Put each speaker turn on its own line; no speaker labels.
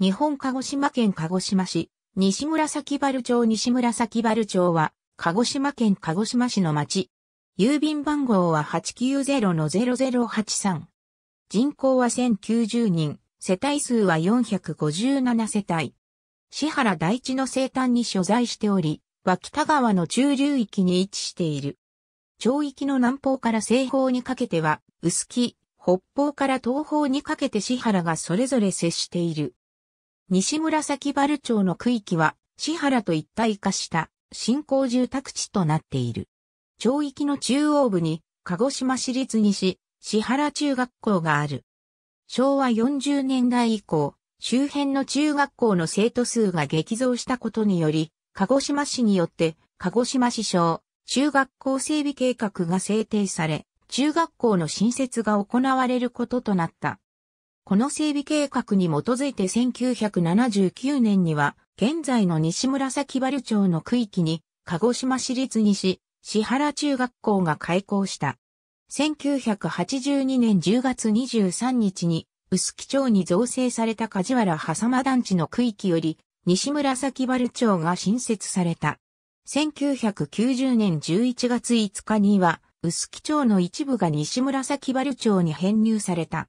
日本鹿児島
県鹿児島市、西紫原町西紫原町は、鹿児島県鹿児島市の町。郵便番号は890-0083。人口は1090人、世帯数は457世帯。市原大地の生誕に所在しており、脇田川の中流域に位置している。町域の南方から西方にかけては、薄木、北方から東方にかけて市原がそれぞれ接している。西紫原町の区域は、市原と一体化した新興住宅地となっている。町域の中央部に、鹿児島市立西、市原中学校がある。昭和40年代以降、周辺の中学校の生徒数が激増したことにより、鹿児島市によって、鹿児島市小、中学校整備計画が制定され、中学校の新設が行われることとなった。この整備計画に基づいて1979年には、現在の西紫原町の区域に、鹿児島市立西、市原中学校が開校した。1982年10月23日に、臼木町に造成された梶原挟間団地の区域より、西紫原町が新設された。1990年11月5日には、臼木町の一部が西紫原町に編入された。